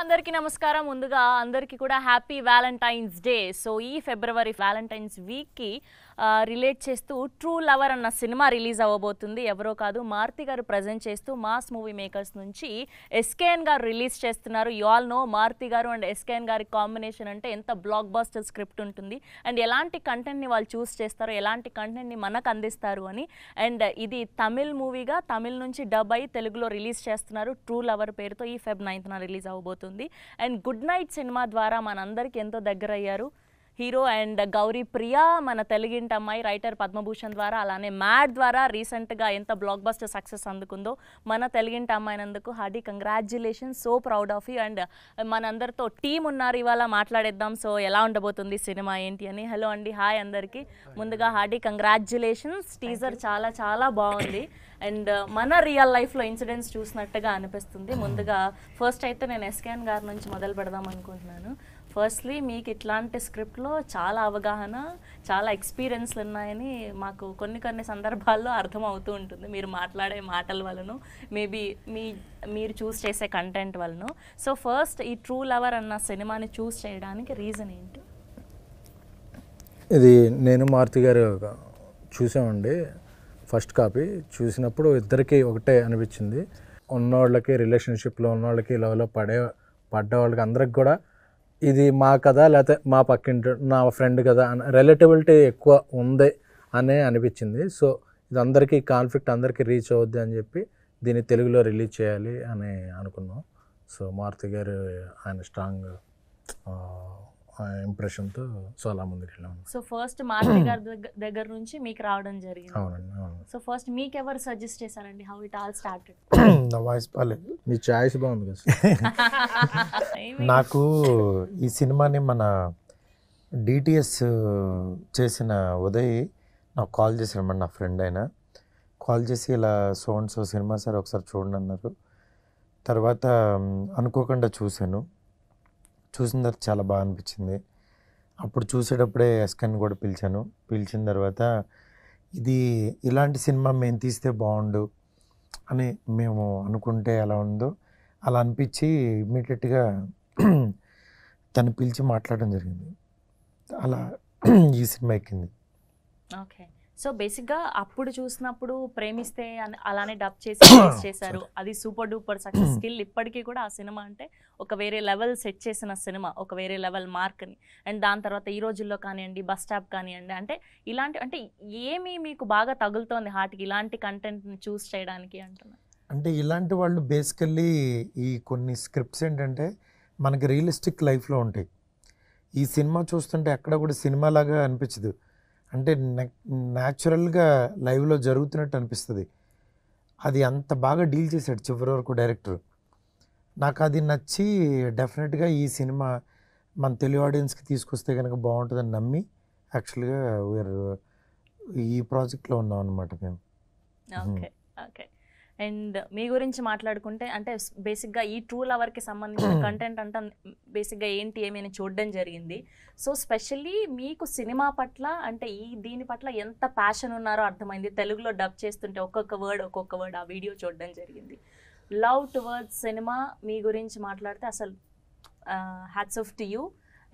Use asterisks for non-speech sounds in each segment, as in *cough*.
అందరికీ నమస్కారం ముందుగా అందరికీ కూడా హ్యాపీ వ్యాలంటైన్స్ డే సో ఈ ఫిబ్రవరి వ్యాలంటైన్స్ వీక్కి రిలేట్ చేస్తూ ట్రూ లవర్ అన్న సినిమా రిలీజ్ అవ్వబోతుంది ఎవరో కాదు మారుతి గారు ప్రజెంట్ చేస్తూ మాస్ మూవీ మేకర్స్ నుంచి ఎస్కేఎన్ గారు రిలీజ్ చేస్తున్నారు యు ఆల్ నో మారుతి గారు అండ్ ఎస్కేఎన్ గారి కాంబినేషన్ అంటే ఎంత బ్లాక్ బాస్టర్ స్క్రిప్ట్ ఉంటుంది అండ్ ఎలాంటి కంటెంట్ని వాళ్ళు చూస్ చేస్తారో ఎలాంటి కంటెంట్ని మనకు అందిస్తారు అని అండ్ ఇది తమిళ్ మూవీగా తమిళ్ నుంచి డబ్ అయ్యి తెలుగులో రిలీజ్ చేస్తున్నారు ట్రూ లవర్ పేరుతో ఈ ఫెబ్ నైన్త్న రిలీజ్ అవ్వబోతుంది అండ్ గుడ్ నైట్ సినిమా ద్వారా మనందరికీ ఎంతో దగ్గర అయ్యారు హీరో అండ్ గౌరీ ప్రియ మన తెలుగింటి అమ్మాయి రైటర్ పద్మభూషణ్ ద్వారా అలానే మ్యాడ్ ద్వారా రీసెంట్గా ఎంత బ్లాక్ బస్టర్ సక్సెస్ అందుకుందో మన తెలుగింటి అమ్మాయినందుకు hearty congratulation so proud of you and మనందరితో టీం ఉన్నారు ఇవాళ మాట్లాడేద్దాం సో ఎలా ఉండబోతుంది సినిమా ఏంటి అని హలో అండి హాయ్ అందరికీ ముందుగా హార్డీ కంగ్రాచ్యులేషన్స్ టీజర్ చాలా చాలా బాగుంది అండ్ మన రియల్ లైఫ్లో ఇన్సిడెంట్స్ చూసినట్టుగా అనిపిస్తుంది ముందుగా ఫస్ట్ అయితే నేను ఎస్కేన్ గారి నుంచి మొదలు పెడదాం అనుకుంటున్నాను ఫస్ట్లీ మీకు ఇట్లాంటి స్క్రిప్ట్లో చాలా అవగాహన చాలా ఎక్స్పీరియన్స్లు ఉన్నాయని మాకు కొన్ని కొన్ని సందర్భాల్లో అర్థం అవుతూ ఉంటుంది మీరు మాట్లాడే మాటల వలన మేబీ మీ మీరు చూస్ చేసే కంటెంట్ వలన సో ఫస్ట్ ఈ ట్రూ లవర్ అన్న సినిమాని చూస్ చేయడానికి రీజన్ ఏంటి ఇది నేను మారుతి గారు చూసామండి ఫస్ట్ కాపీ చూసినప్పుడు ఇద్దరికి ఒకటే అనిపించింది ఉన్నవాళ్ళకి రిలేషన్షిప్లో ఉన్నవాళ్ళకి లవ్లో పడే పడ్డ వాళ్ళకి అందరికి కూడా ఇది మా కదా లేకపోతే మా పక్కింటి నా ఫ్రెండ్ కదా అని రిలేటబిలిటీ ఎక్కువ ఉంది అనే అనిపించింది సో ఇది అందరికీ కాన్ఫ్లిక్ట్ అందరికీ రీచ్ అవుద్ది అని చెప్పి దీన్ని తెలుగులో రిలీజ్ చేయాలి అని అనుకున్నాం సో మారుతి గారు ఆయన స్ట్రాంగ్ ఇంప్రెషన్తో సోలా ముందుకు వెళ్ళాము సో ఫస్ట్ మాస్టర్ గారి దగ్గర నుంచి మీకు రావడం జరిగింది అవునండి అవును సో ఫస్ట్ మీకు ఎవరు సజెస్ట్ చేశారండి how it all started *clears throat* voice బాగాలేదు మీ చాయిస్ బాగుంది కదా *laughs* నాకు ఈ సినిమాని మన డిటిఎస్ చేసిన ఉదయ్ నాకు కాల్ చేశారన్నమాట నా ఫ్రెండ్ ఆయన కాల్ చేసి ఇలా so and so cinema sir ఒకసారి చూడండి అన్నారు తర్వాత అనుకోకుండా చూశాను చూసిన తర్వాత చాలా బాగా అనిపించింది అప్పుడు చూసేటప్పుడే ఎస్కన్ కూడా పిలిచాను పిలిచిన తర్వాత ఇది ఇలాంటి సినిమా మేము తీస్తే బాగుండు అని మేము అనుకుంటే ఎలా ఉందో అలా అనిపించి ఇమ్మీడియట్గా తను పిలిచి మాట్లాడడం జరిగింది అలా ఈ సినిమా ఎక్కింది ఓకే సో బేసిక్గా అప్పుడు చూసినప్పుడు ప్రేమిస్తే అలానే డబ్ చేసి *coughs* చేశారు అది super duper success hmm. Skill ఇప్పటికీ కూడా ఆ సినిమా అంటే ఒక వేరే లెవెల్ సెట్ చేసిన సినిమా ఒక వేరే లెవెల్ మార్క్ని అండ్ దాని తర్వాత ఈ రోజుల్లో కానివ్వండి బస్ స్టాప్ కానివ్వండి అంటే ఇలాంటి అంటే ఏమి మీకు బాగా తగులుతోంది హార్ట్కి ఇలాంటి కంటెంట్ని చూస్ చేయడానికి అంటున్నాను అంటే ఇలాంటి వాళ్ళు బేసికల్లీ ఈ కొన్ని స్క్రిప్ట్స్ ఏంటంటే మనకి రియలిస్టిక్ లైఫ్లో ఉంటాయి ఈ సినిమా చూస్తుంటే ఎక్కడ కూడా సినిమాలాగా అనిపించదు అంటే న్యాచురల్గా లైవ్లో జరుగుతున్నట్టు అనిపిస్తుంది అది అంత బాగా డీల్ చేశాడు చివరి వరకు డైరెక్టర్ నాకు అది నచ్చి డెఫినెట్గా ఈ సినిమా మన తెలుగు ఆడియన్స్కి తీసుకొస్తే కనుక బాగుంటుందని నమ్మి యాక్చువల్గా వేరు ఈ ప్రాజెక్ట్లో ఉన్నాం అనమాట మేము ఓకే ఓకే అండ్ మీ గురించి మాట్లాడుకుంటే అంటే బేసిక్గా ఈ ట్రూ లవర్కి సంబంధించిన hmm. కంటెంట్ అంటే బేసిక్గా ఏంటి ఏమైనా చూడడం జరిగింది సో స్పెషల్లీ మీకు సినిమా పట్ల అంటే ఈ దీని పట్ల ఎంత ప్యాషన్ ఉన్నారో అర్థమైంది తెలుగులో డబ్ చేస్తుంటే ఒక్కొక్క వర్డ్ ఒక్కొక్క వర్డ్ ఆ వీడియో చూడడం జరిగింది లవ్ టువర్డ్స్ సినిమా మీ గురించి మాట్లాడితే అసలు hats off to you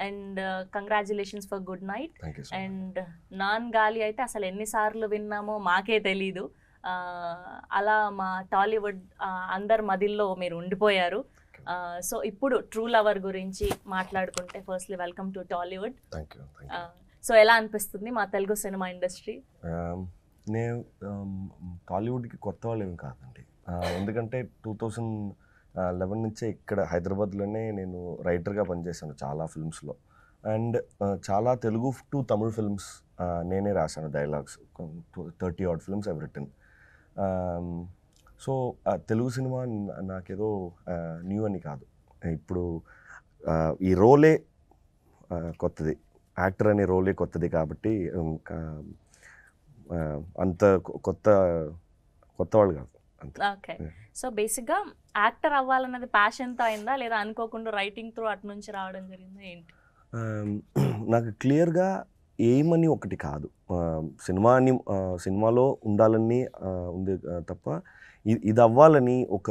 and congratulations for good night and నాన్ గాలి అయితే అసలు ఎన్నిసార్లు విన్నామో మాకే తెలీదు అలా మా టాలీవుడ్ అందరి మదిల్లో మీరు ఉండిపోయారు సో ఇప్పుడు ట్రూ లవర్ గురించి మాట్లాడుకుంటే firstly welcome to Tollywood so ఎలా అనిపిస్తుంది మా తెలుగు సినిమా ఇండస్ట్రీ um, నేను um, టాలీవుడ్కి కొత్త వాళ్ళు ఏమి కాదండి ఎందుకంటే టూ థౌజండ్ లెవెన్ నుంచే ఇక్కడ హైదరాబాద్లోనే నేను రైటర్గా పనిచేశాను చాలా ఫిల్మ్స్లో అండ్ చాలా తెలుగు టు తమిళ్ ఫిల్మ్స్ నేనే రాశాను dialogues thirty odd films I written so Telugu cinema నాకేదో న్యూ అని కాదు ఇప్పుడు ఈ రోలే కొత్తది యాక్టర్ అనే రోలే కొత్తది కాబట్టి అంత కొత్త కొత్త వాళ్ళు కాదు ఓకే సో బేసిక్గా యాక్టర్ అవ్వాలన్నది ప్యాషన్తో అయిందా లేదా అనుకోకుండా రైటింగ్ త్రూ అటు నుంచి రావడం జరిగిందా ఏంటి *clears throat* నాకు క్లియర్గా ఏమని ఒకటి కాదు సినిమాని సినిమాలో ఉండాలని ఉంది తప్ప ఇది అవ్వాలని ఒక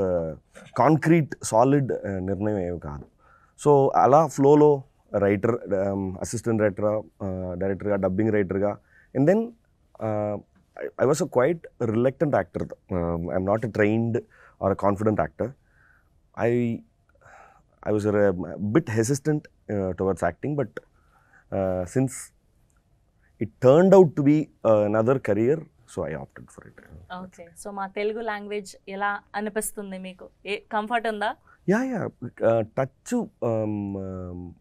కాంక్రీట్ సాలిడ్ నిర్ణయం ఏమి కాదు సో అలా ఫ్లోలో రైటర్ అసిస్టెంట్ రైటరా డైరెక్టర్గా డబ్బింగ్ రైటర్గా and then I was a quite reluctant actor I'm not a trained or a confident actor I I was bit hesitant towards acting but since it turned out to be another career so I opted for it okay so మా Telugu language ఎలా అనిపిస్తుంది మీకు ఏ comfort ఉందా yeah yeah touch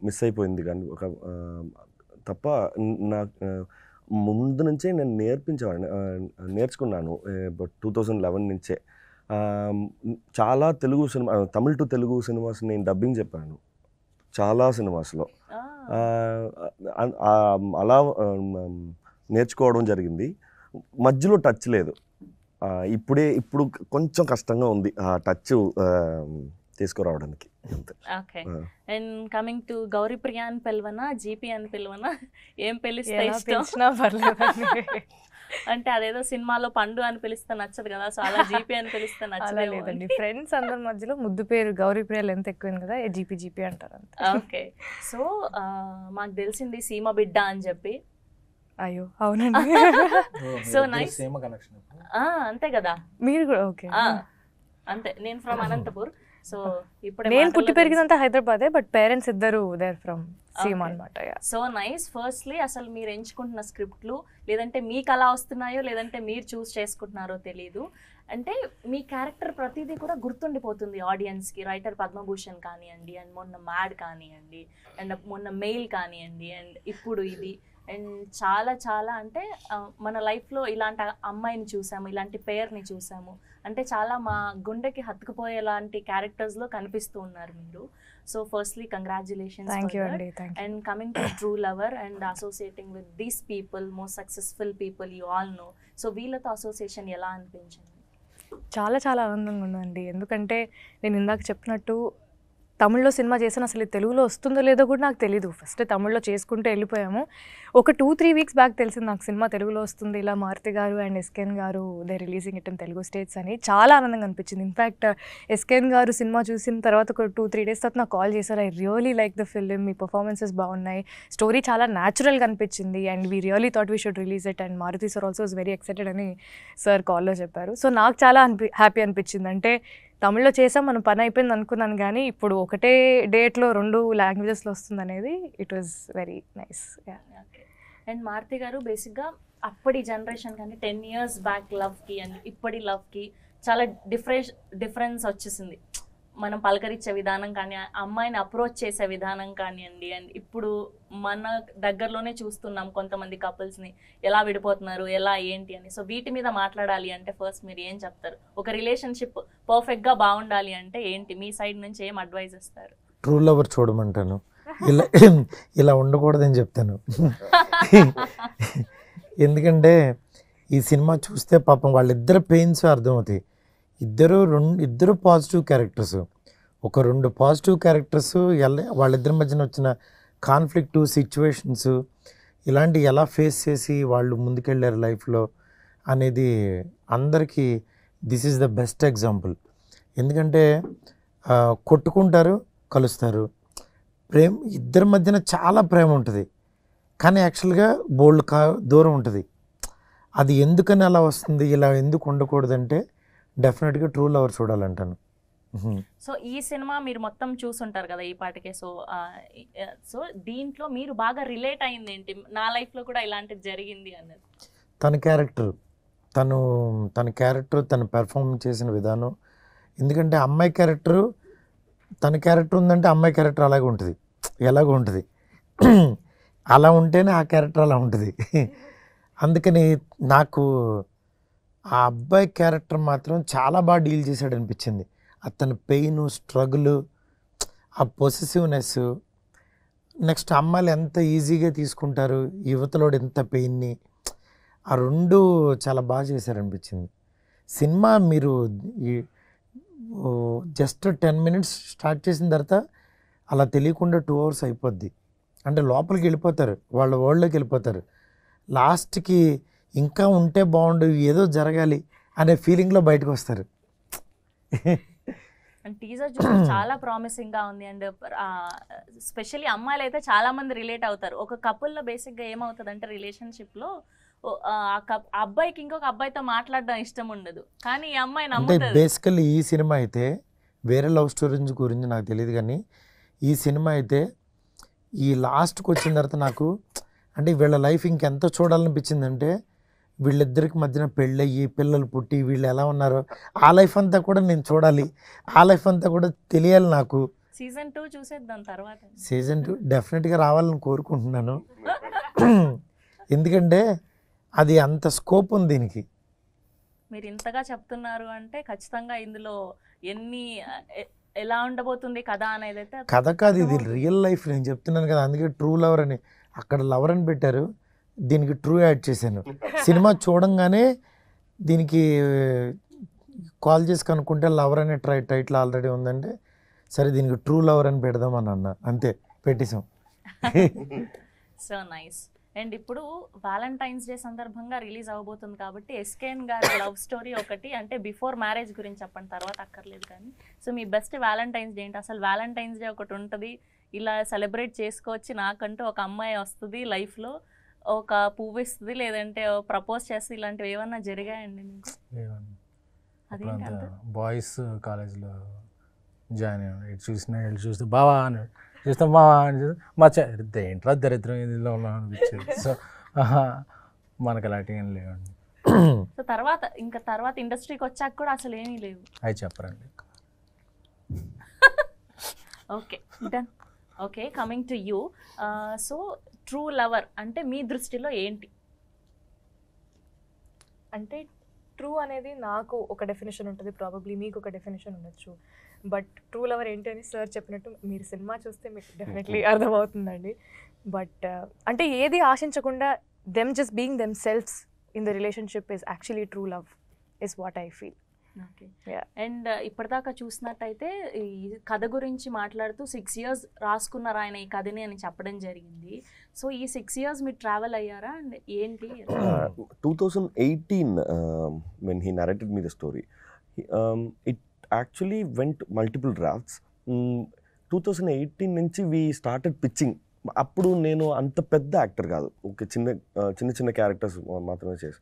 miss అయిపోయింది కానీ ఒక um, తప్ప నా uh, ముందు నుంచే నేను నేర్పించేవాడిని uh, నేర్చుకున్నాను టూ థౌజండ్ లెవెన్ నుంచే um, చాలా Telugu cinema uh, Tamil to Telugu cinemas నేను డబ్బింగ్ చెప్పాను చాలా సినిమాస్లో అలా నేర్చుకోవడం జరిగింది మధ్యలో టచ్ లేదు ఇప్పుడే ఇప్పుడు కొంచెం కష్టంగా ఉంది ఆ టచ్ తీసుకురావడానికి okay and coming to Gauripriya అని పిలవనా జీపీ అని పిలవనా ఏం పిలిస్తే ఇష్టం పర్లేదు *laughs* అంటే అదేదో సినిమాలో పండు అని పిలిస్తే నచ్చదు కదా సో అలా జీపీ అని పిలిస్తే నచ్చలేదండి ఫ్రెండ్స్ అందరి మధ్యలో ముద్దు పేరు గౌరీ ప్రియాలు ఎంత ఎక్కువైంది కదా జీపీ జీపీ అంటారు ఓకే సో మాకు తెలిసింది సీమ బిడ్డ అని చెప్పి అయ్యో అవునండి *laughs* సో నైస్ అంతే కదా మీరు కూడా ఓకే అంతే నేను ఫ్రమ్ అనంతపూర్ సో ఇప్పుడు నేను పుట్టి పెరిగినంత హైదరాబాదే బట్ పేరెంట్స్ ఇద్దరు దేర్ ఫ్రమ్ సేమ్ అనమాట సో నైస్ ఫస్ట్లీ అసలు మీరు ఎంచుకుంటున్న స్క్రిప్ట్లు లేదంటే మీకు అలా వస్తున్నాయో లేదంటే మీరు చూస్ చేసుకుంటున్నారో తెలియదు అంటే మీ క్యారెక్టర్ ప్రతిదీ కూడా గుర్తుండిపోతుంది ఆడియన్స్కి రైటర్ పద్మభూషణ్ కానివ్వండి అండ్ మొన్న మ్యాడ్ కానివ్వండి అండ్ మొన్న మెయిల్ కానివ్వండి అండ్ ఇప్పుడు ఇది అండ్ చాలా చాలా అంటే మన లైఫ్లో ఇలాంటి అమ్మాయిని చూసాము ఇలాంటి పేర్ని చూసాము అంటే చాలా మా గుండెకి హత్తుకుపోయేలాంటి క్యారెక్టర్స్లో కనిపిస్తూ ఉన్నారు మీరు so firstly congratulations and coming to true lover and associating with these people most successful people you all know so వీళ్ళతో అసోసియేషన్ ఎలా అనిపించింది చాలా చాలా ఆనందంగా ఉందండి ఎందుకంటే నేను ఇందాక చెప్పినట్టు తమిళ్లో సినిమా చేసిన అసలు తెలుగులో వస్తుందో లేదో కూడా నాకు తెలీదు ఫస్ట్ తమిళ్లో చేసుకుంటే వెళ్ళిపోయాము ఒక టూ త్రీ వీక్స్ బ్యాక్ తెలిసింది నాకు సినిమా తెలుగులో వస్తుంది ఇలా మారుతి గారు అండ్ ఎస్కేన్ గారు they releasing it in Telugu states అని చాలా ఆనందంగా అనిపించింది ఇన్ఫ్యాక్ట్ ఎస్కేన్ గారు సినిమా చూసిన తర్వాత ఒక టూ త్రీ డేస్ తర్వాత నాకు కాల్ చేశారు I really like the film మీ పర్ఫార్మెన్సెస్ బాగున్నాయి స్టోరీ చాలా న్యాచురల్గా అనిపించింది and we really thought we should release it and Maruthi sir also is very excited అని సార్ కాల్లో చెప్పారు సో నాకు చాలా అనిపి హ్యాపీ అనిపించింది అంటే తమిళ్లో చేసాం మనం పని అయిపోయింది అనుకున్నాను కానీ ఇప్పుడు ఒకటే డేట్లో రెండు లాంగ్వేజెస్లో వస్తుంది అనేది it was very nice and Maruthi గారు బేసిక్గా అప్పటి జనరేషన్ కానీ టెన్ ఇయర్స్ బ్యాక్ లవ్కి అండ్ ఇప్పటి లవ్కి చాలా డిఫరెన్స్ డిఫరెన్స్ వచ్చేసింది మనం పలకరించే విధానం కానీ అమ్మాయిని అప్రోచ్ చేసే విధానం కానివ్వండి అండ్ ఇప్పుడు మన దగ్గరలోనే చూస్తున్నాం కొంతమంది కపుల్స్ని ఎలా విడిపోతున్నారు ఎలా ఏంటి అని సో వీటి మీద మాట్లాడాలి అంటే ఫస్ట్ మీరు ఏం చెప్తారు ఒక రిలేషన్షిప్ పర్ఫెక్ట్గా బాగుండాలి అంటే ఏంటి మీ సైడ్ నుంచి ఏం అడ్వైజ్ ఇస్తారు ట్రూ లవర్ చూడమంటాను *laughs* ఇలా ఇలా ఉండకూడదని చెప్తాను *laughs* ఎందుకంటే ఈ సినిమా చూస్తే పాపం వాళ్ళిద్దరు పెయిన్స్ అర్థమవుతాయి ఇద్దరు రెండు ఇద్దరు పాజిటివ్ క్యారెక్టర్స్ ఒక రెండు పాజిటివ్ క్యారెక్టర్స్ ఎలా వాళ్ళిద్దరి మధ్యన వచ్చిన కాన్ఫ్లిక్టు సిచ్యువేషన్స్ ఇలాంటివి ఎలా ఫేస్ చేసి వాళ్ళు ముందుకెళ్ళారు లైఫ్లో అనేది అందరికీ this is the best example ఎందుకంటే కొట్టుకుంటారు కలుస్తారు ప్రేమ ఇద్దరి మధ్యన చాలా ప్రేమ ఉంటుంది కానీ యాక్చువల్గా బోల్డ్ కా దూరం ఉంటుంది అది ఎందుకని అలా వస్తుంది ఇలా ఎందుకు ఉండకూడదంటే డెఫినెట్గా ట్రూ లవర్ చూడాలంటాను సో ఈ సినిమా మీరు మొత్తం చూసుంటారు కదా ఈ పాటకే సో సో దీంట్లో మీరు బాగా రిలేట్ అయింది ఏంటి నా లైఫ్లో కూడా ఇలాంటిది జరిగింది అన్నది తన క్యారెక్టర్ తను తన క్యారెక్టర్ తను పెర్ఫామ్ చేసిన విధానం ఎందుకంటే అమ్మాయి క్యారెక్టరు తన క్యారెక్టర్ ఉందంటే అమ్మాయి క్యారెక్టర్ అలాగే ఉంటుంది ఎలాగో ఉంటుంది అలా ఉంటేనే ఆ క్యారెక్టర్ అలా ఉంటుంది అందుకని నాకు ఆ అబ్బాయి క్యారెక్టర్ మాత్రం చాలా బాగా డీల్ చేశాడు అనిపించింది అతని పెయిన్ స్ట్రగుల్ ఆ పొసెసివ్నెస్ నెక్స్ట్ అమ్మాయిలు ఎంత ఈజీగా తీసుకుంటారు యువతలోడు ఎంత పెయిన్ని ఆ రెండు చాలా బాగా చేశారనిపించింది సినిమా మీరు జస్ట్ టెన్ మినిట్స్ స్టార్ట్ చేసిన తర్వాత అలా తెలియకుండా టూ అవర్స్ అయిపోద్ది అంటే లోపలికి వెళ్ళిపోతారు వాళ్ళ వరల్డ్లోకి వెళ్ళిపోతారు లాస్ట్కి ఇంకా ఉంటే బాగుండు ఏదో జరగాలి అనే ఫీలింగ్లో బయటకు వస్తారు అండ్ టీజర్ చూస్తే చాలా ప్రామిసింగ్ గా ఉంది అండ్ స్పెషల్లీ అమ్మాయిలు అయితే చాలా మంది రిలేట్ అవుతారు ఒక కపుల్లో బేసిక్ గా ఏమవుతుంది అంటే రిలేషన్షిప్ లో అబ్బాయికి ఇంకొక అబ్బాయితో మాట్లాడడం ఇష్టం ఉండదు కానీ ఈ అమ్మాయి నమ్ముతుంది బేసికల్లీ ఈ సినిమా అయితే వేరే లవ్ స్టోరీస్ గురించి నాకు తెలియదు కానీ ఈ సినిమా అయితే ఈ లాస్ట్కి వచ్చిన తర్వాత నాకు అంటే వీళ్ళ లైఫ్ ఇంకెంత చూడాలనిపించిందంటే వీళ్ళిద్దరికి మధ్యన పెళ్ళయ్యి పిల్లలు పుట్టి వీళ్ళు ఎలా ఉన్నారో ఆ లైఫ్ అంతా కూడా నేను చూడాలి ఆ లైఫ్ అంతా కూడా తెలియాలి నాకు సీజన్ టూ చూసేద్దాం తర్వాత సీజన్ టూ డెఫినెట్గా రావాలని కోరుకుంటున్నాను *coughs* ఎందుకంటే అది అంత స్కోప్ ఉంది దీనికి మీరు ఇంతగా చెప్తున్నారు అంటే ఖచ్చితంగా ఇందులో ఎన్ని ఎలా ఉండబోతుంది కథ అనేది అయితే కథ కాదు ఇది రియల్ లైఫ్ నేను చెప్తున్నాను కదా అందుకే ట్రూ లవర్ అని అక్కడ లవర్ అని పెట్టారు దీనికి ట్రూ యాడ్ చేశాను సినిమా చూడంగానే దీనికి కాల్ చేసి కనుక్కుంటే లవర్ అనే ట్రై టైటిల్ ఆల్రెడీ ఉందంటే సరే దీనికి ట్రూ లవర్ అని పెడదాం అని అన్న అంతే పెట్టేశాం సో నైస్ అండ్ ఇప్పుడు వ్యాలంటైన్స్ డే సందర్భంగా రిలీజ్ అవబోతుంది కాబట్టి ఎస్కేన్ గారి లవ్ స్టోరీ ఒకటి అంటే బిఫోర్ మ్యారేజ్ గురించి చెప్పండి తర్వాత అక్కర్లేదు కానీ సో మీ బెస్ట్ వ్యాలంటైన్స్ డే ఏంటి అసలు వ్యాలంటైన్స్ డే ఒకటి ఉంటుంది ఇలా సెలబ్రేట్ చేసుకోవచ్చు నాకంటూ ఒక అమ్మాయి వస్తుంది లైఫ్లో ఒక పువ్వు ఇస్తుంది లేదంటే ప్రపోజ్ చేస్తే ఇలాంటివి ఏమన్నా జరిగాయండి బాయ్స్ కాలేజ్లో జాయిన్ అయ్యాను ఇటు చూసినా ఇటు చూస్తే బావా అని చూస్తే మా అని చూస్తే మా ఏంట్రా దరిద్రం ఇదిలో ఉన్నాం అనిపించేది *laughs* సో మనకు అలాంటివి ఏం లేవండి *clears throat* సో తర్వాత ఇంకా తర్వాత ఇండస్ట్రీకి వచ్చాక కూడా అసలు ఏమీ లేవు అవి చెప్పరండి *laughs* okay done okay coming to you so true lover అంటే మీ దృష్టిలో ఏంటి అంటే ట్రూ అనేది నాకు ఒక డెఫినేషన్ ఉంటుంది ప్రాబబ్లీ మీకు ఒక డెఫినేషన్ ఉండొచ్చు బట్ ట్రూ లవర్ ఏంటి అని సార్ చెప్పినట్టు మీరు సినిమా చూస్తే మీకు డెఫినెట్లీ అర్థమవుతుందండి బట్ uh, అంటే ఏది ఆశించకుండా them just being themselves in the relationship is actually true love is what I feel and uh, ఇప్పటిదాకా చూసినట్టయితే ఈ కథ గురించి మాట్లాడుతూ సిక్స్ ఇయర్స్ రాసుకున్నారు ఆయన ఈ కథని అని చెప్పడం జరిగింది సో ఈ సిక్స్ ఇయర్స్ మీరు ట్రావెల్ అయ్యారా అండ్ ఏంటి two thousand eighteen when he narrated me the story it actually went multiple drafts two thousand eighteen నుంచి వీ స్టార్టెడ్ పిచ్చింగ్ అప్పుడు నేను అంత పెద్ద యాక్టర్ కాదు ఓకే uh, చిన్న చిన్న చిన్న క్యారెక్టర్స్ మాత్రమే చేసి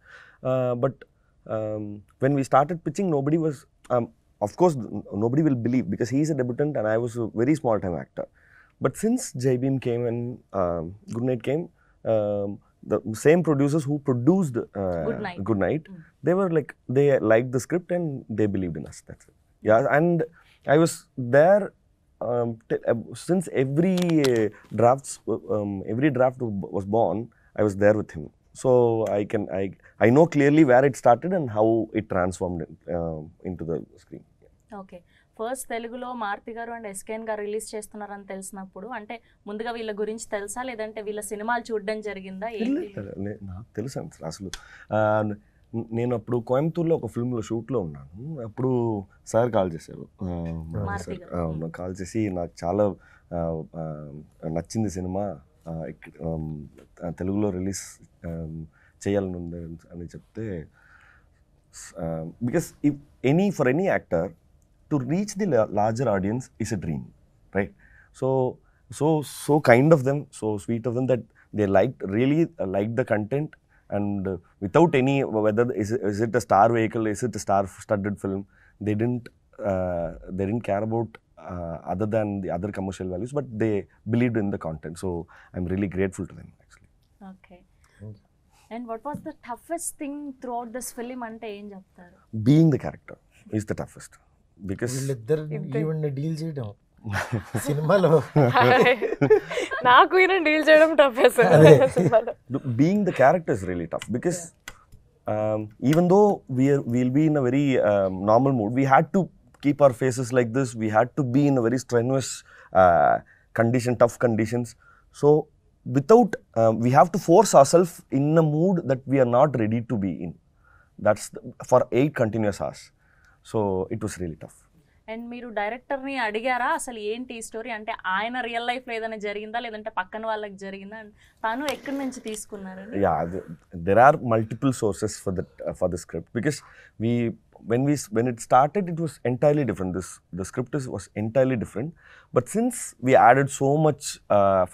but uh, um, when we started pitching, nobody was, um, of course, nobody will believe because he's a debutant and I was a very small time actor. But since Jai Beam came and um, Good Night came, um, the same producers who produced uh, Good Night, mm. they were like, they liked the script and they believed in us. That's it. Yeah, and I was there um, t- uh, since every uh, drafts, uh, um, every draft was born, I was there with him. So I can I I know clearly where it started and how it transformed into the screen okay first తెలుగులో మారుతి గారు and SKN గారు release చేస్తున్నారని తెలిసినప్పుడు అంటే ముందుగా వీళ్ళ గురించి తెలుసా లేదంటే వీళ్ళ సినిమాలు చూడడం జరిగిందా నాకు తెలుసు అసలు నేను అప్పుడు కోయంబత్తూర్లో ఒక ఫిల్మ్లో షూట్లో ఉన్నాను అప్పుడు సార్ కాల్ చేశారు కాల్ చేసి నాకు చాలా నచ్చింది సినిమా తెలుగులో రిలీజ్ చేయాలని ఉంది అని చెప్తే because if any for any actor to reach the larger audience is a dream right so so so kind of them so sweet of them that they like really like the content and without any whether is is it a star vehicle is it a star studded film they didn't they didn't care about other than the other commercial values, but they believed in the content. So I'm really grateful to them actually. Okay. And what was the toughest thing throughout this film అంటే ఏం చెప్తారు being the character is the toughest because వీళ్ళిద్దరు even deal చేయడం సినిమాలో నాకు ఈయన deal చేయడం tough being the character is really tough because even though we are will be in a very normal mood we had to keep our faces like this. We had to be in a very strenuous uh, condition, tough conditions. So without, uh, we have to force ourselves in a mood that we are not ready to be in. That's the, for eight continuous hours. So it was really tough. And మీరు డైరెక్టర్ని అడిగారా అసలు ఏంటి ఈ story అంటే ఆయన real లైఫ్లో ఏదైనా జరిగిందా లేదంటే పక్కన వాళ్ళకి జరిగిందా అండ్ తాను ఎక్కడి నుంచి తీసుకున్నారు yeah there are multiple sources for the for the script because we when we when it started it was entirely different this the script is was entirely different but since we added so much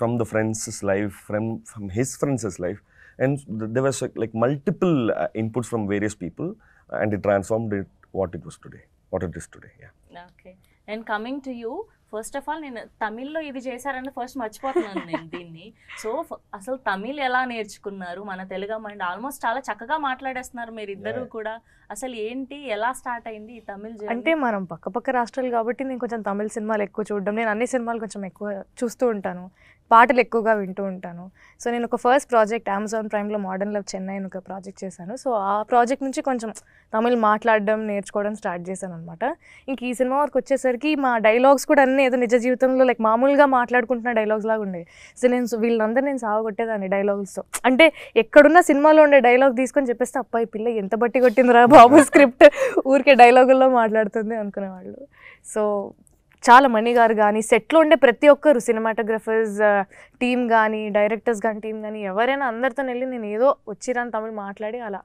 from the friends life from from his friends life and they was like multiple inputs from various people and it transform it what it was today what it is today yeah okay and coming to you first of all నేను తమిళ్లో ఇది చేశారని first మర్చిపోతున్నాను నేను దీన్ని so అసలు తమిళ్ ఎలా నేర్చుకున్నారు మన తెలుగు అండ్ ఆల్మోస్ట్ చాలా చక్కగా మాట్లాడేస్తున్నారు మీరు ఇద్దరు కూడా అసలు ఏంటి ఎలా స్టార్ట్ అయింది ఈ తమిళ్ అంటే మనం పక్క పక్క రాష్ట్రాలు కాబట్టి నేను కొంచెం తమిళ సినిమాలు ఎక్కువ చూడడం నేను అన్ని సినిమాలు కొంచెం ఎక్కువ చూస్తూ ఉంటాను పాటలు ఎక్కువగా వింటూ ఉంటాను సో నేను ఒక ఫస్ట్ ప్రాజెక్ట్ అమెజాన్ ప్రైమ్లో మోడర్న్ లవ్ చెన్నై అని ఒక ప్రాజెక్ట్ చేశాను సో ఆ ప్రాజెక్ట్ నుంచి కొంచెం తమిళ్ మాట్లాడడం నేర్చుకోవడం స్టార్ట్ చేశాను అనమాట ఇంక ఈ సినిమా వరకు వచ్చేసరికి మా డైలాగ్స్ కూడా అన్నీ ఏదో నిజ జీవితంలో లైక్ మామూలుగా మాట్లాడుకుంటున్న డైలాగ్స్ లాగా ఉండేవి సో నేను వీళ్ళందరూ నేను సాగొట్టేదాన్ని డైలాగ్స్తో అంటే ఎక్కడున్న సినిమాలో ఉండే డైలాగ్ తీసుకొని చెప్పేస్తే అప్పాయి పిల్ల ఎంత బట్టి కొట్టిందిరా బాబు స్క్రిప్ట్ ఊరికే డైలాగుల్లో మాట్లాడుతుంది అనుకునేవాళ్ళు సో చాలా మణి గారు కానీ సెట్లో ఉండే ప్రతి ఒక్కరు సినిమాటోగ్రఫర్స్ టీమ్ కానీ డైరెక్టర్స్ కానీ టీం కానీ ఎవరైనా అందరితో వెళ్ళి నేను ఏదో వచ్చిరాని తమిళ మాట్లాడి అలా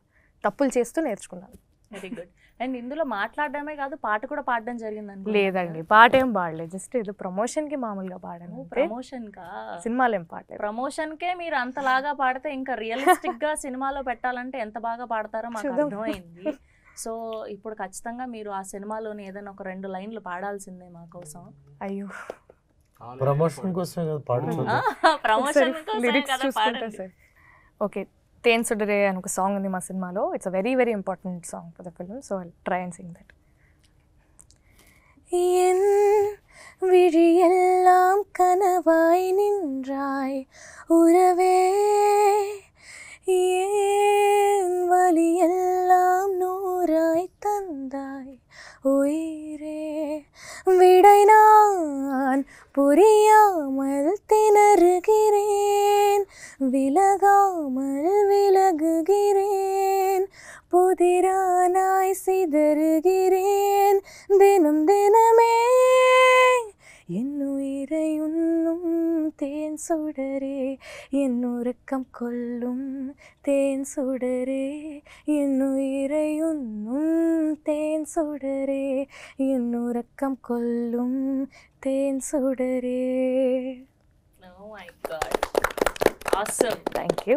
తప్పులు చేస్తూ నేర్చుకున్నాను వెరీ గుడ్ అండ్ ఇందులో మాట్లాడడమే కాదు పాట కూడా పాడడం జరిగిందండి లేదండి పాట ఏం పాడలేదు జస్ట్ ఏదో ప్రమోషన్ కి మామూలుగా పాడాను ప్రమోషన్ కా సినిమాలు ఏం పాడలేదు ప్రమోషన్ కే మీరు అంతలాగా పాడితే ఇంకా రియలిస్టిక్ గా సినిమాలో పెట్టాలంటే ఎంత బాగా పాడతారో మాకు అర్థమైంది సో ఇప్పుడు ఖచ్చితంగా మీరు ఆ సినిమాలోని ఏదైనా ఒక రెండు లైన్లు పాడాల్సిందే మా కోసం అయ్యో ప్రమోషన్ కోసమే కదా పాడు hmm. Sir okay Then Sudare అని ఒక సాంగ్ ఉంది మా సినిమాలో it's a very very important song for the film so I try and sing that என் விழியெல்லாம் கனவாய் நின்றாய் உறவே ஏன் வழியெல்லாம் நூறாய் தந்தாய் உயிரே விடை நான் புரியாமல் திணறுகிறேன் விலகாமல் விலகுகிறேன் புதிரானாய் சிதறுகிறேன் தினம் தினம் தேன் சுடரே என்னுறக்கம் கொல்லும் தேன் சுடரே என்னுயிரையுண்ணும் தேன் சுடரே என்னுறக்கம் கொல்லும் தேன் சுடரே thank you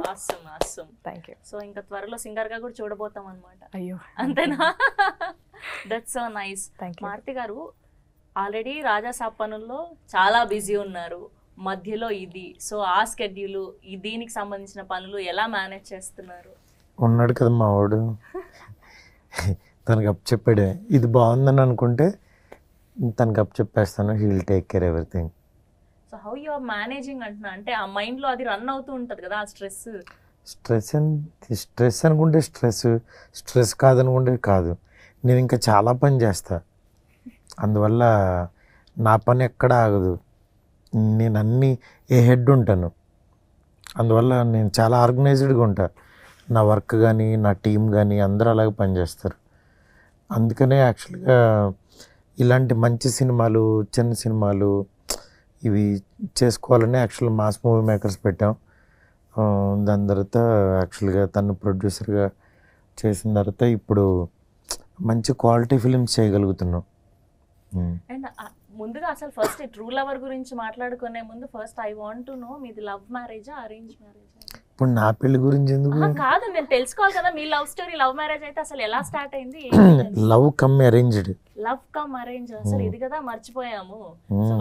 thank you so ఇంకా త్వరలో సింగర్ గా కూడా చూడబోతాం అనమాట అయ్యో అంతేనా that's so nice thank you Maruthi garu already రాజా పనుల్లో చాలా బిజీ ఉన్నారు మధ్యలో ఇది సో ఆ స్కెడ్యూల్ దీనికి సంబంధించిన పనులు ఎలా మేనేజ్ చేస్తున్నారు ఉన్నాడు కదా మా వాడు తనకు అప్ చెప్పాడే ఇది బాగుందని అనుకుంటే తనకు అప్ చెప్పేస్తాను he will take care everything so how you are managing అంటున్నా అంటే ఆ మైండ్లో అది రన్ అవుతూ ఉంటుంది కదా ఆ స్ట్రెస్ స్ట్రెస్ అని స్ట్రెస్ అనుకుంటే స్ట్రెస్ స్ట్రెస్ కాదనుకుంటే కాదు నేను ఇంకా చాలా పని చేస్తా అందువల్ల నా పని ఎక్కడ ఆగదు నేను అన్ని ఏ హెడ్ ఉంటాను అందువల్ల నేను చాలా ఆర్గనైజ్డ్గా ఉంటాను నా వర్క్ కానీ నా టీం కానీ అందరూ అలాగే పనిచేస్తారు అందుకనే యాక్చువల్గా ఇలాంటి మంచి సినిమాలు చిన్న సినిమాలు ఇవి చేసుకోవాలని యాక్చువల్గా మాస్ మూవీ మేకర్స్ పెట్టాం దాని తర్వాత యాక్చువల్గా తను ప్రొడ్యూసర్గా చేసిన తర్వాత ఇప్పుడు మంచి క్వాలిటీ ఫిలిమ్స్ చేయగలుగుతున్నాం ముందుగా అసలు ఫస్ట్ ట్రూ లవర్ గురించి మాట్లాడుకునే ముందు first I want to know మీది లవ్ మ్యారేజా అరేంజ్ మ్యారేజ్ ఇప్పుడు నా పెళ్లి గురించి ఎందుకు కాదు నేను తెలుసుకోవాలి కదా మీ లవ్ స్టోరీ లవ్ మ్యారేజ్ అయితే అసలు ఎలా స్టార్ట్ అయింది love come arranged love come arrange అసలు ఇది కదా మర్చిపోయాము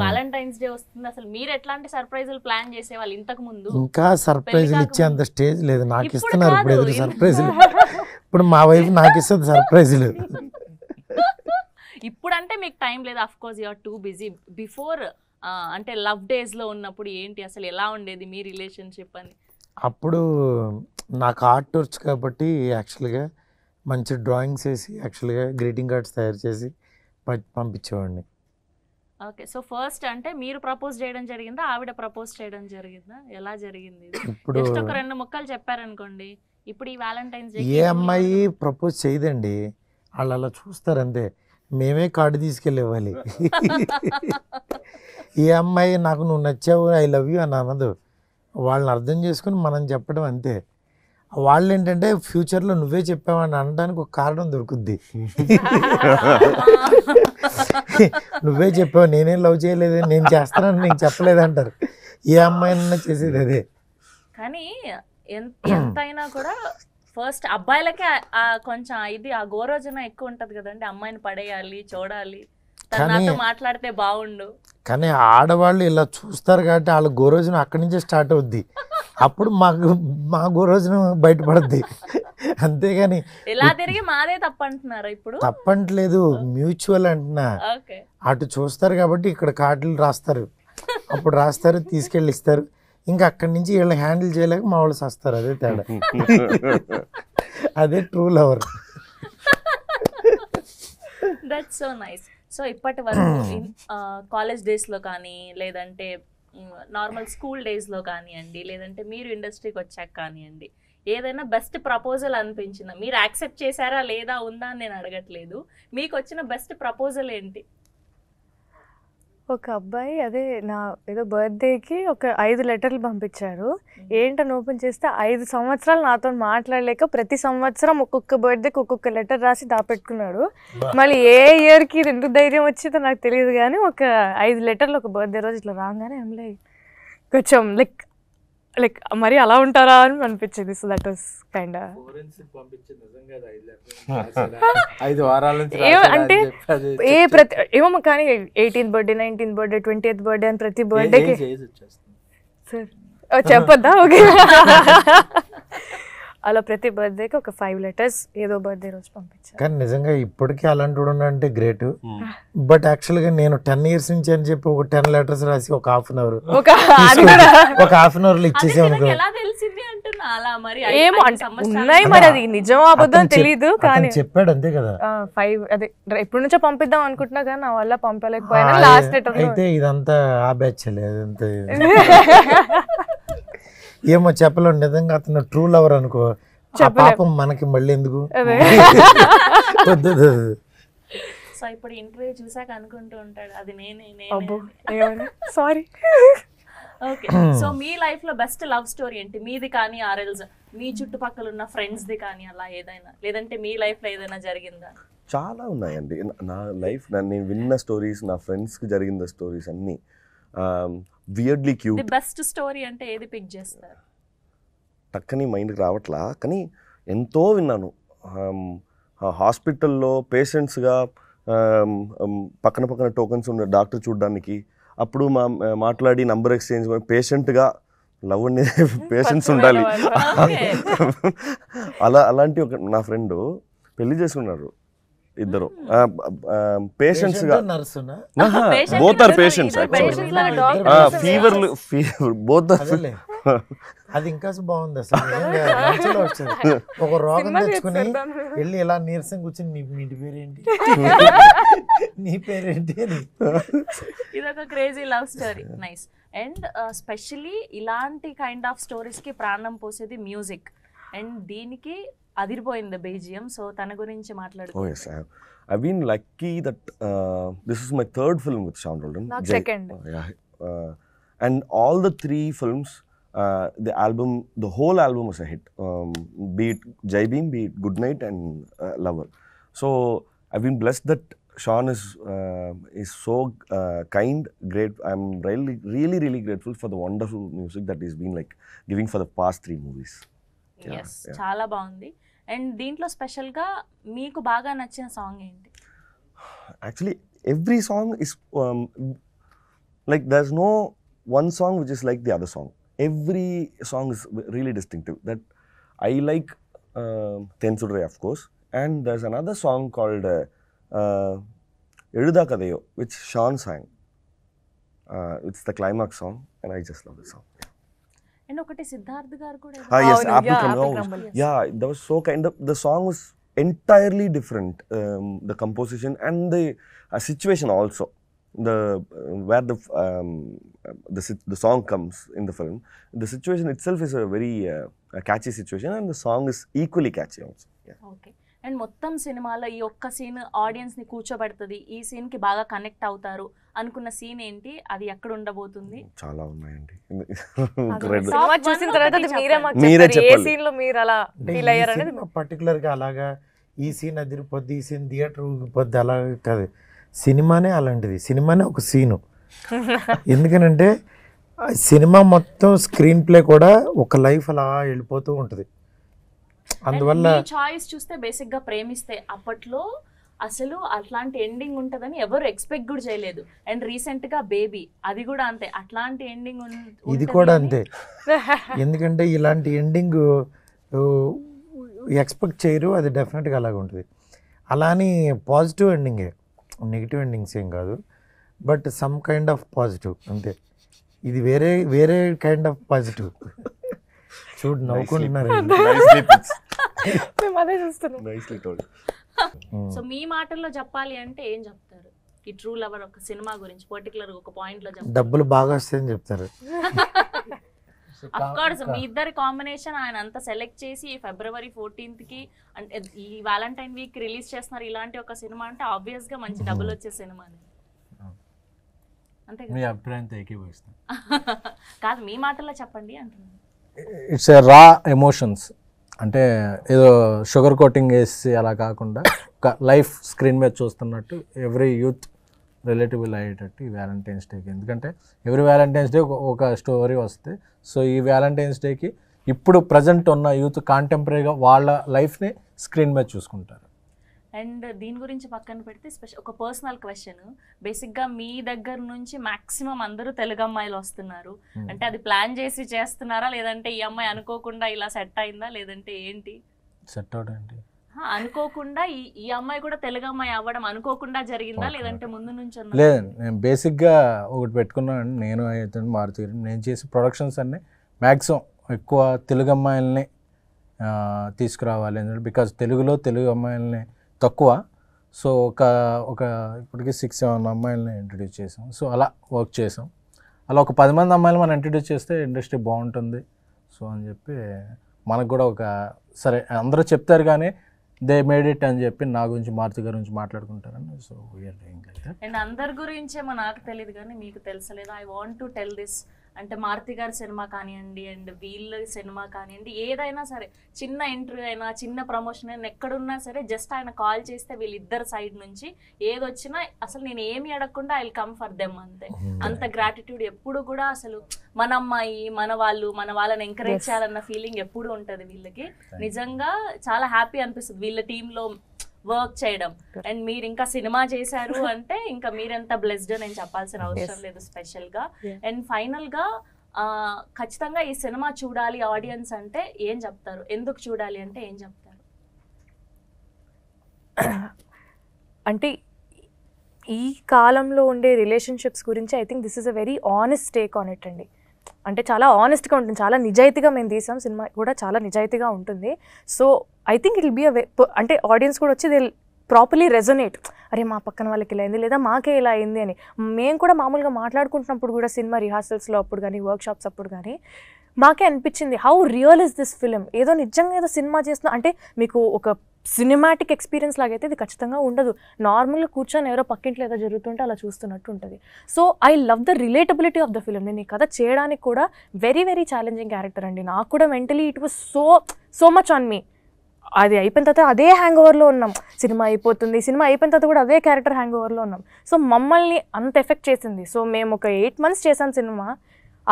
వాలంటైన్స్ డే hmm. వస్తుంది అసలు మీరు ఎట్లాంటి సర్ప్రైజులు ప్లాన్ చేసేవాళ్ళు ఇంతకు ముందు ఇంకా సర్ప్రైజులు ఇచ్చే అంత స్టేజ్ లేదు నాకు ఇస్తున్నారు ఇప్పుడు ఇప్పుడు మా వైఫ్ నాకు ఇస్తుంది సర్ప్రైజులు *laughs* ఇప్పుడంటే మీకు టైం లేదు of course you're too busy before అంటే లవ్ డేస్లో ఉన్నప్పుడు ఏంటి అసలు ఎలా ఉండేది మీ రిలేషన్షిప్ అని అప్పుడు నాకు ఆర్ట్ వర్క్స్ కాబట్టి యాక్చువల్గా మంచి డ్రాయింగ్స్ వేసి యాక్చువల్గా గ్రీటింగ్ కార్డ్స్ తయారు చేసి పంపించేవాడిని ఓకే సో ఫస్ట్ అంటే మీరు ప్రపోజ్ చేయడం జరిగిందా ఆవిడ ప్రపోజ్ చేయడం జరిగిందా ఎలా జరిగింది ఇప్పుడు ఒక రెండు ముక్కలు చెప్పారనుకోండి ఇప్పుడు ఈ వ్యాలంటైన్స్ ఏ అమ్మాయి ప్రపోజ్ చేయదండి వాళ్ళు అలా చూస్తారు అంతే మేమే కార్డు తీసుకెళ్ళి ఇవ్వాలి ఈ అమ్మాయి నాకు నువ్వు నచ్చావు ఐ లవ్ యూ అని అనదు వాళ్ళని అర్థం చేసుకుని మనం చెప్పడం అంతే వాళ్ళు ఏంటంటే ఫ్యూచర్లో నువ్వే చెప్పావని అనడానికి ఒక కారణం దొరుకుద్ది నువ్వే చెప్పావు నేనేం లవ్ చేయలేదు నేను చేస్తానని చెప్పలేదు అంటారు ఏ అమ్మాయినన్నా చేసేది అదే కానీ ఎంతైనా కూడా ఫస్ట్ అబ్బాయిలకే కొంచెం ఇది ఆ గోరోజన ఎక్కువ ఉంటది కదండి అమ్మాయిని పడేయాలి చూడాలి మాట్లాడితే బాగుండు కానీ ఆడవాళ్ళు ఇలా చూస్తారు కాబట్టి వాళ్ళ గోరోజనం అక్కడి నుంచే స్టార్ట్ అవుద్ది అప్పుడు మాకు మా గోరోజన బయటపడద్ది అంతేగాని ఇలా తిరిగి మాదే తప్పంటున్నారా ఇప్పుడు తప్పంటలేదు మ్యూచువల్ అంటున్నా అటు చూస్తారు కాబట్టి ఇక్కడ కార్డులు రాస్తారు అప్పుడు రాస్తారు తీసుకెళ్ళిస్తారు ఇంకా అక్కడి నుంచి వీళ్ళు హ్యాండిల్ చేయలేక మా వాళ్ళు సస్తారు అదే తేడా అదే true lover that's so nice so ఇప్పటి వరకు కాలేజ్ hmm. డేస్లో కానీ లేదంటే నార్మల్ స్కూల్ డేస్లో కానివ్వండి లేదంటే మీరు ఇండస్ట్రీకి వచ్చాక కానివ్వండి ఏదైనా బెస్ట్ ప్రపోజల్ అనిపించిందా మీరు యాక్సెప్ట్ చేశారా లేదా ఉందా అని నేను అడగట్లేదు మీకు వచ్చిన బెస్ట్ ప్రపోజల్ ఏంటి ఒక అబ్బాయి అదే నా ఏదో బర్త్డేకి ఒక ఐదు లెటర్లు పంపించారు ఏంటని ఓపెన్ చేస్తే ఐదు సంవత్సరాలు నాతో మాట్లాడలేక ప్రతి సంవత్సరం ఒక్కొక్క బర్త్డేకి ఒక్కొక్క లెటర్ రాసి దాపెట్టుకున్నాడు మళ్ళీ ఏ ఇయర్కి రెండు ధైర్యం వచ్చిందో నాకు తెలియదు కానీ ఒక ఐదు లెటర్లు ఒక బర్త్డే రోజు ఇట్లా రాగానే ఏం లేదు కొంచెం లైక్ లైక్ మరి అలా ఉంటారా అని అనిపించింది సో దట్ వాస్ కైండ్ ఐదు వారాల అంటే ఏ ప్రతి ఏమో కానీ eighteenth birthday nineteenth birthday twenty eighth birthday అని ప్రతి బర్త్డేకి సార్ చెప్పొద్దా ఓకే *laughs* *laughs* అలా ప్రతి బర్త్డేకి ఒక ఫైవ్ లెటర్స్ ఏదో బర్త్డే రోజు పంపించాను కానీ నిజంగా ఇప్పటికీ అలాంటి అంటే గ్రేట్ బట్ యాక్చువల్గా నేను టెన్ ఇయర్స్ నుంచి అని చెప్పి ఒక టెన్ లెటర్స్ రాసి ఒక హాఫ్ అన్ అవర్ ఒక హాఫ్ అన్ అవర్లో లో ఉన్నాయి మరి అది నిజం అబద్ధం తెలియదు కానీ చెప్పాడు అంతే కదా ఫైవ్ అదే ఎప్పటి నుంచో పంపిద్దాం అనుకుంటున్నా కానీ నా వల్ల పంపలేకపోయినా లాస్ట్ అయితే ఇదంతా ఆ బ్యాచ్ లేదు *laughs* ఏమో చెప్పలేం నిజంగా అతను ట్రూ లవర్ అనుకో ఆ పాపం మనకి మళ్ళీ ఎందుకు సో ఇప్పుడు ఇంటర్వ్యూ చూసాక అనుకుంటూ ఉంటాడు అది నేనే సారీ ఓకే సో మీ లైఫ్ లో బెస్ట్ లవ్ స్టోరీ ఏంటి మీది కానీ ఆర్ఎల్స్ మీ చుట్టుపక్కల ఉన్న ఫ్రెండ్స్ ది కానీ అలా ఏదైనా లేదంటే మీ లైఫ్ లో ఏదైనా జరిగిందా చాలా ఉన్నాయండి నా లైఫ్ నన్ను విన్న స్టోరీస్ నా ఫ్రెండ్స్కి జరిగిన స్టోరీస్ అన్నీ వియర్డ్లీ క్యూట్ బెస్ట్ స్టోరీ అంటే ఏది పిక్ చేస్తారు టక్కని మైండ్కి రావట్లా కానీ ఎంతో విన్నాను um, హాస్పిటల్లో పేషెంట్స్గా um, um, పక్కన పక్కన టోకన్స్ ఉన్న డాక్టర్ చూడడానికి అప్పుడు మా మాట్లాడి నంబర్ ఎక్స్చేంజ్ పేషెంట్గా లవ్ ఉండే పేషెంట్స్ ఉండాలి *laughs* అలా అలాంటి ఒక నా ఫ్రెండ్ పెళ్ళి చేసుకున్నారు ఇద్దరు పేషెంట్స్ గా both are patients fever both are అది ఇంకా బాగుంది అసలు ఒక రోగం తెచ్చుకుని వెళ్ళి ఇలా నీరసం కూర్చొని మీ ఇంటి పేరేంటి *laughs* నీ పేరేంటి అని ఇదొక crazy love story nice and specially ఇలాంటి కైండ్ ఆఫ్ స్టోరీస్ కి ప్రాణం పోసేది మ్యూజిక్ అండ్ దీనికి అదిరిపోయింది బేజియం సో తన గురించి మాట్లాడుకో I been lucky that this is my third film with Sean Roldan second and all the three films the album the whole album was a hit be it Jai Bhim be it good night and lover so I been bless that Sean is uh, is so uh, kind, great. I'm really, really, really grateful for the wonderful music that he's been like giving for the past three movies. yes, yeah, yeah. చాలా బాగుంది and దీంట్లో స్పెషల్గా మీకు బాగా నచ్చిన song ఏంటి actually every song is like there's no one song which is like the other song every song is really distinctive that I like Thensudare of course and there's another song called Eduda Kathayo which Sean song it's the climax song and I just love the song and ఒకటి సిద్ధార్థ్ గారు కూడా ah, yeah the was so kind of the song was entirely different the composition and the situation also the uh, where the um, the the song comes in the film the situation itself is a very uh, a catchy situation and the song is equally catchy also yeah okay and మొత్తం సినిమాలో ఈ ఒక్క scene ఆడియన్స్ని కూర్చోబెడుతుంది ఈ సీన్కి బాగా connect అవుతారు అనుకున్న సీన్ ఏంటి అది ఎక్కడ ఉండబోతుంది చాలా ఉన్నాయండి పర్టికులర్గా మీరు అలా అయ్యారనేది అలాగా ఈ సీన్ పొద్దు ఈ సీన్ థియేటర్ పొద్దు అలా కాదు సినిమానే అలాంటిది సినిమానే ఒక సీను *laughs* ఎందుకనంటే సినిమా మొత్తం స్క్రీన్ ప్లే కూడా ఒక లైఫ్ అలా వెళ్ళిపోతూ ఉంటుంది అందువల్ల చాయిస్ చూస్తే బేసిక్ గా ప్రేమిస్తే అప్పట్లో అసలు అట్లాంటి ఎండింగ్ ఉంటుందని ఎవరు ఎక్స్పెక్ట్ కూడా చేయలేదు అండ్ రీసెంట్ గా బేబీ అది కూడా అంతే అట్లాంటి ఎండింగ్ ఇది కూడా అంతే *laughs* ఎందుకంటే ఇలాంటి ఎండింగ్ ఎక్స్పెక్ట్ చేయరు అది డెఫినెట్గా అలాగే ఉంటుంది అలా అని పాజిటివ్ ఎండింగే నెగిటివ్ ఎండింగ్స్ ఏం కాదు but some kind of positive అంతే ఇది వేరే వేరే కైండ్ ఆఫ్ పాజిటివ్ చూడు నవ్వుకుంటున్నారు సో hmm. మీ మాటల్లో చెప్పాలి అంటే ఏం చెప్తారు ఈ ట్రూ లవర్ ఒక సినిమా గురించి పర్టికులర్ ఒక పాయింట్ లో డబ్బులు బాగా వస్తాయని చెప్తారు అఫ్ మీ ఇద్దరి కాంబినేషన్ ఆయన అంత సెలెక్ట్ చేసి ఫిబ్రవరి ఫోర్టీన్త్ కి అంటే ఈ వ్యాలంటైన్ వీక్ రిలీజ్ చేస్తున్నారు ఇలాంటి ఒక సినిమా అంటే ఆబ్వియస్ గా మంచి డబ్బులు hmm. వచ్చే సినిమా hmm. అంతే మీ అభిప్రాయంతో *laughs* కాదు మీ మాటల్లో చెప్పండి అంటున్నాను ఇట్స్ ఏ రా ఎమోషన్స్ అంటే ఏదో షుగర్ కోటింగ్ వేసి అలా కాకుండా ఒక లైఫ్ స్క్రీన్ మీద చూస్తున్నట్టు ఎవ్రీ యూత్ రిలేటివ్ అయ్యేటట్టు ఈ వ్యాలంటైన్స్ డేకి ఎందుకంటే ఎవ్రీ వ్యాలంటైన్స్ డే ఒక స్టోరీ వస్తే సో ఈ వ్యాలంటైన్స్ డేకి ఇప్పుడు ప్రజెంట్ ఉన్న యూత్ కాంటెంపరీగా వాళ్ళ లైఫ్ని స్క్రీన్ మీద చూసుకుంటారు అండ్ దీని గురించి పక్కన పెడితే స్పెషల్ ఒక పర్సనల్ క్వశ్చన్ బేసిక్గా మీ దగ్గర నుంచి మాక్సిమం అందరూ తెలుగు అమ్మాయిలు వస్తున్నారు అంటే అది ప్లాన్ చేసి చేస్తున్నారా లేదంటే ఈ అమ్మాయి అనుకోకుండా ఇలా సెట్ అయిందా లేదంటే ఏంటి సెట్ అవడండి అనుకోకుండా ఈ ఈ అమ్మాయి కూడా తెలుగు అమ్మాయి అవ్వడం అనుకోకుండా జరిగిందా లేదంటే ముందు నుంచి లేదండి నేను బేసిక్గా ఒకటి పెట్టుకున్నాను నేను అయితే మారుతీ నేను చేసే ప్రొడక్షన్స్ అన్నీ మ్యాక్సిమం ఎక్కువ తెలుగు అమ్మాయిలని తీసుకురావాలి బికాజ్ తెలుగులో తెలుగు అమ్మాయిలని తక్కువ సో ఒక ఒక ఇప్పటికీ సిక్స్ సెవెన్ అమ్మాయిలని ఇంట్రడ్యూస్ చేసాం సో అలా వర్క్ చేసాం అలా ఒక పది మంది అమ్మాయిలు మనం ఇంట్రడ్యూస్ చేస్తే ఇండస్ట్రీ బాగుంటుంది సో అని చెప్పి మనకు కూడా ఒక సరే అందరూ చెప్తారు కానీ దే మేడ్ ఇట్ అని చెప్పి నా గురించి మారుతి గారి గురించి మాట్లాడుకుంటారని సో అండ్ అందరి మా నాకు తెలియదు కానీ మీకు తెలుసలేదు I want to tell this అంటే మారుతి గారి సినిమా కానివ్వండి అండ్ వీళ్ళ సినిమా కానివ్వండి ఏదైనా సరే చిన్న ఇంటర్వ్యూ అయినా చిన్న ప్రమోషన్ అయినా ఎక్కడున్నా సరే జస్ట్ ఆయన కాల్ చేస్తే వీళ్ళిద్దరు సైడ్ నుంచి ఏదొచ్చినా అసలు నేను ఏమి అడగకుండా ఐ కమ్ ఫర్ దెమ్ అంతే అంత గ్రాటిట్యూడ్ ఎప్పుడు కూడా అసలు మన అమ్మాయి మన వాళ్ళు మన వాళ్ళని ఎంకరేజ్ చేయాలన్న ఫీలింగ్ ఎప్పుడు ఉంటుంది వీళ్ళకి నిజంగా చాలా హ్యాపీ అనిపిస్తుంది వీళ్ళ టీంలో వర్క్ చేయడం అండ్ మీరు ఇంకా సినిమా చేశారు *laughs* అంటే ఇంకా మీరెంత బ్లెస్డ్ నేను చెప్పాల్సిన అవసరం లేదు స్పెషల్ గా అండ్ ఫైనల్ గా ఖచ్చితంగా ఈ సినిమా చూడాలి ఆడియన్స్ అంటే ఏం చెప్తారు ఎందుకు చూడాలి అంటే ఏం చెప్తారు *clears throat* అంటే ఈ కాలంలో ఉండే రిలేషన్షిప్స్ గురించి I think this is a very honest take on it అండి అంటే చాలా ఆనెస్ట్గా ఉంటుంది చాలా నిజాయితీగా మేము తీసాం సినిమా కూడా చాలా నిజాయితీగా ఉంటుంది so I think it be away అంటే ఆడియన్స్ కూడా వచ్చి దే ప్రాపర్లీ రెజనేట్ అరే మా పక్కన వాళ్ళకి ఇలా అయింది లేదా మాకే ఇలా అయింది అని మేము కూడా మామూలుగా మాట్లాడుకుంటున్నప్పుడు కూడా సినిమా రిహార్సల్స్లో అప్పుడు కానీ వర్క్షాప్స్ అప్పుడు కానీ మాకే అనిపించింది how real is this film ఏదో నిజంగా ఏదో సినిమా చేస్తున్నా అంటే మీకు ఒక సినిమాటిక్ ఎక్స్పీరియన్స్ లాగైతే ఇది ఖచ్చితంగా ఉండదు నార్మల్గా కూర్చొని ఎవరో పక్కింట్లో ఏదో జరుగుతుంటే అలా చూస్తున్నట్టు ఉంటుంది so I love the relatability of the film నేను ఈ కథ చేయడానికి కూడా వెరీ వెరీ ఛాలెంజింగ్ క్యారెక్టర్ అండి నాకు కూడా mentally it was so so much on me అది అయిపోయిన తర్వాత అదే హ్యాంగ్ ఓవర్లో ఉన్నాం సినిమా అయిపోతుంది సినిమా అయిపోయిన తర్వాత కూడా అదే క్యారెక్టర్ హ్యాంగ్ ఓవర్లో ఉన్నాం సో మమ్మల్ని అంత ఎఫెక్ట్ చేసింది సో మేము ఒక ఎయిట్ మంత్స్ చేసాం సినిమా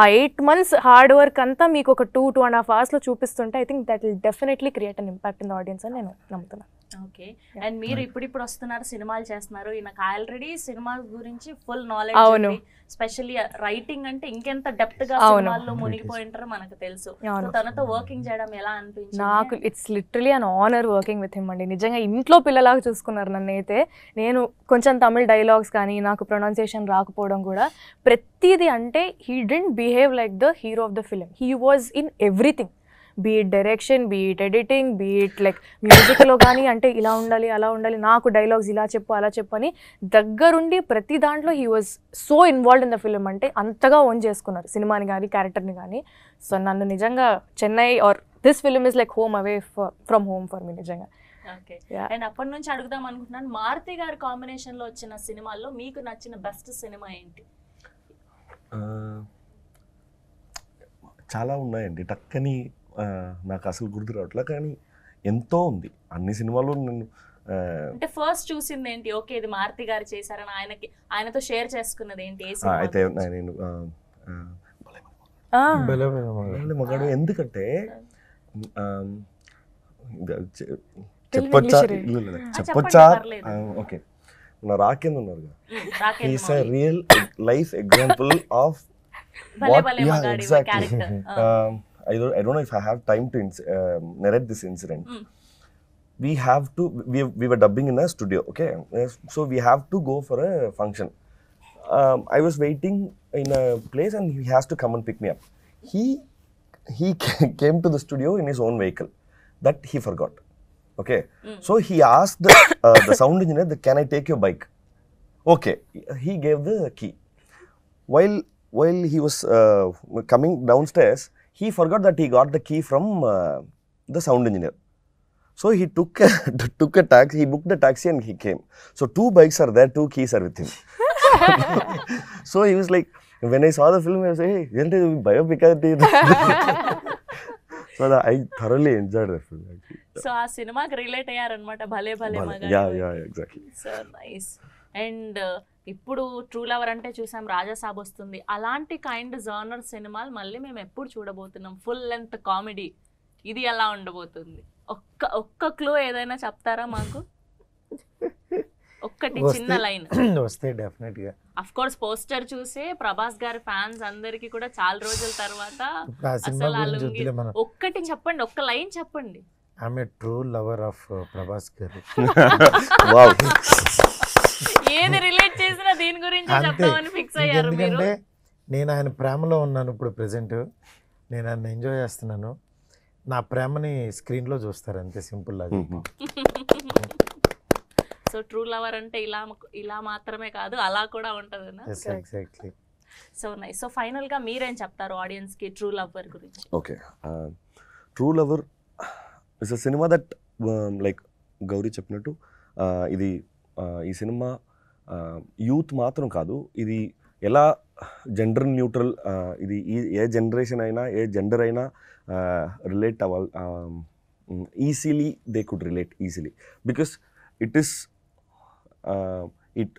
ఆ ఎయిట్ మంత్స్ హార్డ్ వర్క్ అంతా మీకు ఒక టూ టూ అండ్ హాఫ్ లో చూపిస్తుంటే I think that will definitely create an impact in audience అని నేను నమ్ముతున్నాను ఓకే అండ్ మీరు ఇప్పుడిప్పుడు వస్తున్నారు సినిమాలు చేస్తున్నారు నాకు ఆల్రెడీ సినిమా గురించి ఫుల్ నాలెడ్జ్ అవును స్పెషల్లీ రైటింగ్ uh, అంటే ఇంకెంత డెప్త్ గా సినిమాల్లో మునిగిపోయి ఉంటారో మనకు తెలుసు తనతో వర్కింగ్ చేయడం ఎలా అనిపించింది నాకు it's literally an honour working with him అండి నిజంగా ఇంట్లో పిల్లలాగా చూసుకున్నారు నన్ను అయితే నేను కొంచెం తమిళ్ డైలాగ్స్ కానీ నాకు ప్రొనౌన్సియేషన్ రాకపోవడం కూడా ప్రతిదీ అంటే he didn't be behave like the hero of the film he was in everything beat direction beat editing beat like మ్యూజిక్లో కానీ అంటే ఇలా ఉండాలి అలా ఉండాలి నాకు డైలాగ్స్ ఇలా చెప్పు అలా చెప్పు అని దగ్గరుండి ప్రతి దాంట్లో he was so involve in the film అంటే అంతగా ఓన్ చేసుకున్నారు సినిమాని కానీ క్యారెక్టర్ని కానీ సో నన్ను నిజంగా Chennai are this film is like home away from home for me నిజంగా అప్పటి నుంచి అడుగుదాం అనుకుంటున్నాను మారుతి గారి కాంబినేషన్లో వచ్చిన సినిమాల్లో మీకు నచ్చిన బెస్ట్ సినిమా ఏంటి చాలా ఉన్నాయండి టక్కని నాకు అసలు గుర్తు రావట్లే కానీ ఎంతో ఉంది అన్ని సినిమాలు నేను అంటే ఫస్ట్ చూసింది ఏంటి ఓకే ఇది మారుతి గారు చేశారని ఆయనకి ఆయనతో షేర్ చేసుకున్నది ఏంటి అయితే నేను మగాడు ఎందుకంటే చెప్పొచ్చా చెప్పొచ్చా ఓకే మన రాకేంద్ర ఉన్నారు real life example of Bale yeah, exactly. *laughs* Uh. um, I, don't, I don't know if I have time to um, narrate this incident. Mm. We have to, we, we were dubbing in a studio, okay? So we have to go for a function. Um, I was waiting in a place and he has to come and pick me up. He, he *laughs* came to the studio in his own vehicle that he forgot. Okay. Mm. So he asked the, uh, the *coughs* sound engineer, Can I take your bike? Okay. He gave the key. While while he was uh, coming downstairs, he forgot that he got the key from uh, the sound engineer. So he took a, *laughs* took a taxi, he booked a taxi and he came. So two bikes are there, two keys are with him. *laughs* so he was like, when I saw the film, I was like, hey, isn't it biopic? So I thoroughly enjoyed that film so ఆ సినిమాకి relate అయ్యారనమాట Yeah, Yeah, exactly. So nice. And uh, ఇప్పుడు true lover అంటే చూసాం రాజాసాబ్ వస్తుంది అలాంటి kind జర్నర్ సినిమాలు మళ్ళీ మేము ఎప్పుడు చూడబోతున్నాం ఫుల్ లెంత్ కామెడీ ఇది ఎలా ఉండబోతుంది ఒక్క ఒక్క క్లూ ఏదైనా చెప్తారా మాకు ఒక్కటి చిన్న లైన్ వస్తే డెఫినెట్ గా అఫ్ కోర్స్ పోస్టర్ చూసే ప్రభాస్ గారి ఫ్యాన్స్ అందరికి కూడా చాలా రోజుల తర్వాత అసలు ఒక్కటి చెప్పండి ఒక్క లైన్ చెప్పండి I'm true lover of Prabhas garu *laughs* ఏది రిలేట్ చేసినా దీని గురించి చెప్తామని ఫిక్స్ అయ్యారు మీరు నేను ఆయన ప్రేమలో ఉన్నాను ఇప్పుడు ప్రెసెంట్ నేను ఆయన ఎంజాయ్ చేస్తున్నాను నా ప్రేమని స్క్రీన్లో చూస్తారు అంతే సింపుల్ అది సో ట్రూ లవర్ అంటే ఇలా ఇలా మాత్రమే కాదు అలా కూడా ఉంటుంది ఎగ్జాక్ట్లీ సో నైస్ సో ఫైనల్గా మీరేం చెప్తారు ఆడియన్స్కి ట్రూ లవర్ గురించి okay true lover is a సినిమా దట్ లైక్ గౌరీ చెప్పినట్టు uh, ఇది uh, ఈ సినిమా యూత్ మాత్రం కాదు ఇది ఎలా జెండర్ న్యూట్రల్ ఇది ఏ జనరేషన్ అయినా ఏ జెండర్ అయినా రిలేట్ అవ్వాలి easily they could relate easily because it is it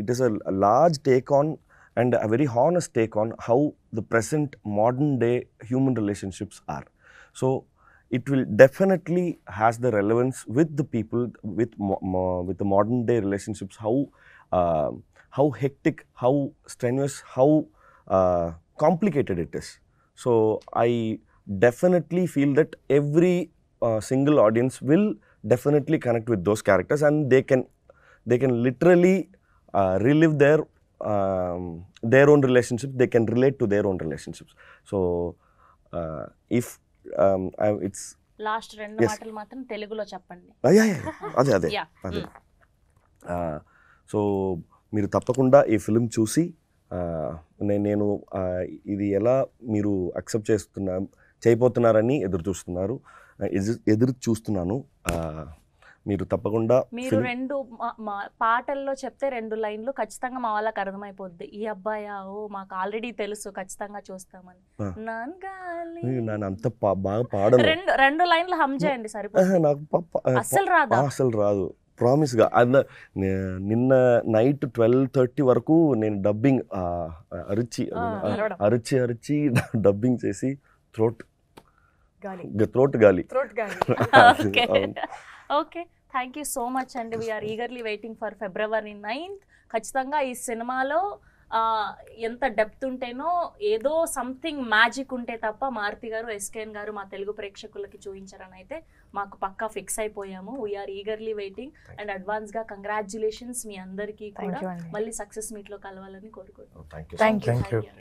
it is a large take on and a very honest take on how the present modern day human relationships are. So it will definitely has the relevance with the people with with the modern day relationships how how hectic, how strenuous, how uh, complicated it is. So I definitely feel that every uh, single audience will definitely connect with those characters, and they can they can literally uh, relive their um, their own relationships. They can relate to their own relationships. So uh, if um, I, it's last రెండు మాటలు మాత్రం తెలుగులో చెప్పండి అదే అదే అదే so మీరు తప్పకుండా ఈ ఫిలిం చూసి నేను ఇది ఎలా మీరు అక్సెప్ట్ చేస్తున్నా చేయబోతున్నారని ఎదురు చూస్తున్నారు ఎదురు చూస్తున్నాను మీరు తప్పకుండా మీరు రెండు పాటల్లో చెప్తే రెండు లైన్లు ఖచ్చితంగా మా వాళ్ళకి అర్థమైపోద్ది ఈ అబ్బాయా ఓ మాకు ఆల్రెడీ తెలుసు ఖచ్చితంగా చూస్తామని అంత బాగా పాడను రెండు రెండు లైన్లు హమ్ చేయండి సరిపోతుంది నాకు అస్సలు రాదు అసలు రాదు ప్రామిస్గా అన్న నిన్న నైట్ ట్వెల్వ్ థర్టీ వరకు నేను డబ్బింగ్ అరిచి అరిచి అరిచి *laughs* డబ్బింగ్ చేసి థ్రోట్ థ్రోట్ గాలి *laughs* okay thank you so much అండి we are eagerly waiting for February ninth ఖచ్చితంగా ఈ సినిమాలో ఎంత డెప్త్ ఉంటేనో ఏదో సంథింగ్ మ్యాజిక్ ఉంటే తప్ప మారుతి గారు ఎస్కేఎన్ గారు మా తెలుగు ప్రేక్షకులకి చూపించారని అయితే మాకు పక్కా ఫిక్స్ అయిపోయాము వీఆర్ ఈగర్లీ వెయిటింగ్ అండ్ అడ్వాన్స్గా కంగ్రాచులేషన్స్ మీ అందరికీ కూడా మళ్ళీ సక్సెస్ మీట్లో కలవాలని కోరుకుంటున్నాను